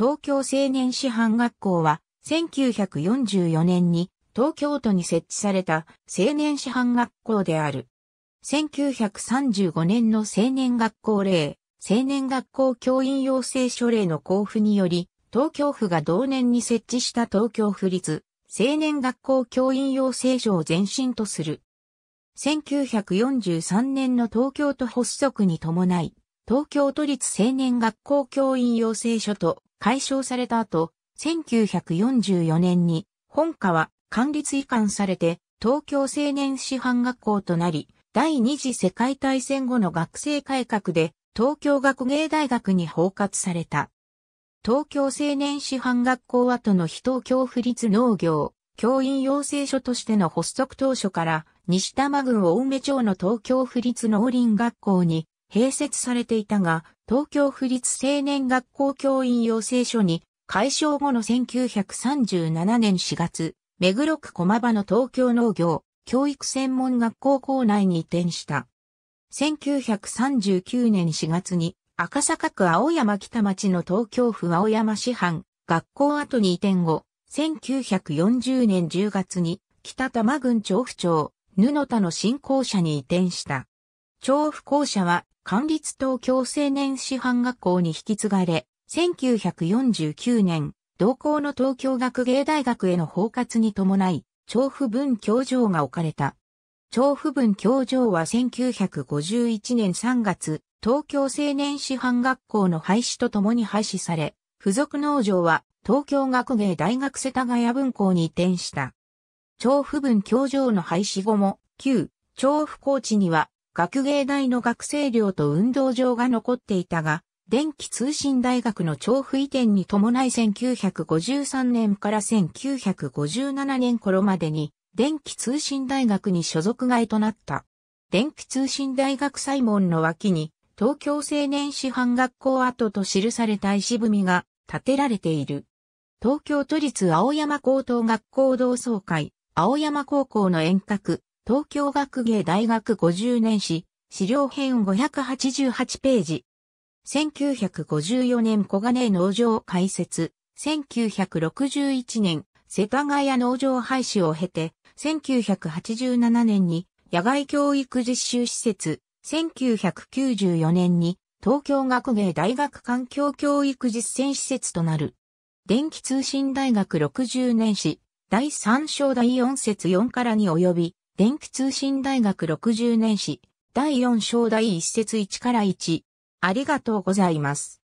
東京青年師範学校は、1944年に東京都に設置された青年師範学校である。1935年の青年学校令、青年学校教員養成所令の交付により、東京府が同年に設置した東京府立青年学校教員養成所を前身とする。1943年の東京都発足に伴い、東京都立青年学校教員養成所と解消された後、1944年に本科は管理追管されて東京青年師範学校となり、第二次世界大戦後の学生改革で東京学芸大学に包括された。東京青年師範学校跡の非東京府立農業、教員養成所としての発足当初から、西多摩郡青梅町の東京府立農林学校に併設されていたが、東京府立青年学校教員養成所に、解消後の1937年4月、目黒区駒場の東京農業、教育専門学校校内に移転した。1939年4月に、赤坂区青山北町の東京府青山市藩、学校跡に移転後、1940年10月に、北多摩郡調布町、布田の新校舎に移転した。調布校舎は、管理東京青年師範学校に引き継がれ、1949年、同校の東京学芸大学への包括に伴い、調布文教場が置かれた。調布文教場は1951年3月、東京青年師範学校の廃止とともに廃止され、付属農場は東京学芸大学世田谷文校に移転した。調布文教場の廃止後も、旧調布高地には学芸大の学生寮と運動場が残っていたが、電気通信大学の調布移転に伴い1953年から1957年頃までに、電気通信大学に所属外となった。電気通信大学モ門の脇に、東京青年師範学校跡と記された石踏みが建てられている。東京都立青山高等学校同窓会、青山高校の遠隔、東京学芸大学50年史、資料編588ページ。1954年小金農場開設。1961年、世田谷農場廃止を経て、1987年に野外教育実習施設、1994年に東京学芸大学環境教育実践施設となる。電気通信大学60年史、第3章第4節4からに及び、電気通信大学60年史、第4章第1節1から1。ありがとうございます。